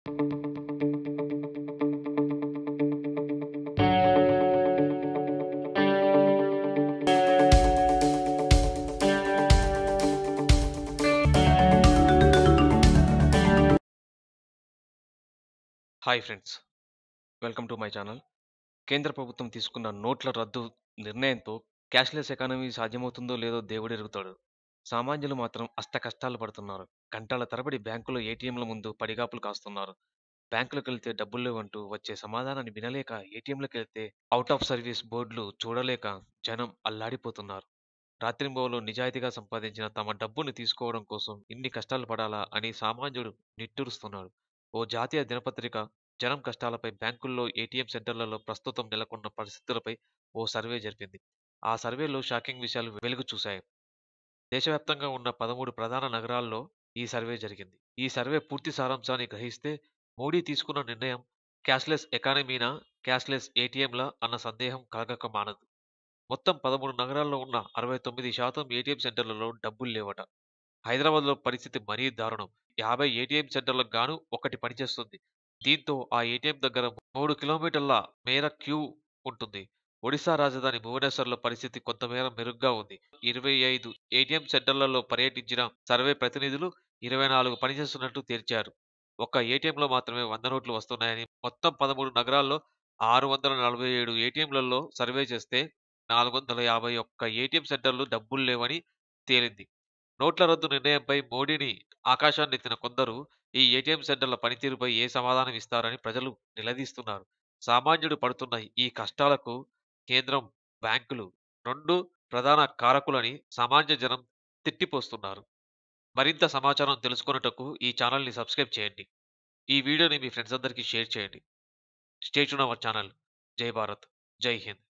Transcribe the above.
Hi friends welcome to my channel కేంద్ర ప్రభుత్వం తీసుకున్న నోట్ల రద్దు నిర్ణయంతో క్యాష్లెస్ ఎకానమీ సాధ్యమవుతుందో లేదో దేవుడు ఎరుగుతాడు సామాన్యులు మాత్రం అష్ట కష్టాలు పడుతున్నారు గంటల తరబడి బ్యాంకులో ఏటీఎంల ముందు పడిగాపులు కాస్తున్నారు బ్యాంకులకు వెళ్తే డబ్బులు లేవంటూ వచ్చే సమాధానాన్ని వినలేక ఏటీఎంలకు వెళ్తే అవుట్ ఆఫ్ సర్వీస్ బోర్డులు చూడలేక జనం అల్లాడిపోతున్నారు రాత్రింబోలు నిజాయితీగా సంపాదించిన తమ డబ్బును తీసుకోవడం కోసం ఇన్ని కష్టాలు పడాలా అని సామాన్యుడు నిట్టూరుస్తున్నాడు ఓ జాతీయ దినపత్రిక జనం కష్టాలపై బ్యాంకుల్లో ఏటీఎం సెంటర్లలో ప్రస్తుతం నెలకొన్న పరిస్థితులపై ఓ సర్వే జరిపింది ఆ సర్వేలో షాకింగ్ విషయాలు వెలుగు చూశాయి దేశవ్యాప్తంగా ఉన్న పదమూడు ప్రధాన నగరాల్లో ఈ సర్వే జరిగింది ఈ సర్వే పూర్తి సారాంశాన్ని గ్రహిస్తే మోడీ తీసుకున్న నిర్ణయం క్యాష్లెస్ ఎకానమీనా క్యాష్లెస్ ఏటీఎంలా అన్న సందేహం కలగక మానదు మొత్తం పదమూడు నగరాల్లో ఉన్న అరవై తొమ్మిది శాతం ఏటీఎం సెంటర్లలో డబ్బులు లేవట హైదరాబాద్లో పరిస్థితి మరీ దారుణం యాభై ఏటీఎం సెంటర్లకు గాను ఒకటి పనిచేస్తుంది దీంతో ఆ ఏటీఎం దగ్గర మూడు కిలోమీటర్ల మేర క్యూ ఉంటుంది ఒడిశా రాజధాని భువనేశ్వర్లో పరిస్థితి కొంతమేర మెరుగ్గా ఉంది ఇరవై ఐదు ఏటీఎం సెంటర్లలో పర్యటించిన సర్వే ప్రతినిధులు ఇరవై నాలుగు పనిచేస్తున్నట్టు తేల్చారు ఒక్క ఏటీఎంలో మాత్రమే వంద నోట్లు వస్తున్నాయని మొత్తం పదమూడు నగరాల్లో ఆరు వందల నలభై ఏడు ఏటీఎంలలో సర్వే చేస్తే నాలుగు వందల యాభై ఒక్క ఏటీఎం సెంటర్లు డబ్బులు లేవని తేలింది నోట్ల రద్దు నిర్ణయంపై మోడీని ఆకాశాన్ని ఎత్తిన కొందరు ఈ ఏటీఎం సెంటర్ల పనితీరుపై ఏ సమాధానం ఇస్తారని ప్రజలు నిలదీస్తున్నారు సామాన్యుడు పడుతున్న ఈ కష్టాలకు కేంద్రం, బ్యాంకులు రెండు ప్రధాన కారకులని సామాన్య జనం తిట్టిపోస్తున్నారు. మరింత సమాచారం తెలుసుకొనుటకు ఈ ఛానల్‌ని సబ్‌స్క్రైబ్ చేయండి. ఈ వీడియోని మీ ఫ్రెండ్స్ అందరికీ షేర్ చేయండి. Stay our channel. జై భారత్. జై హింద్.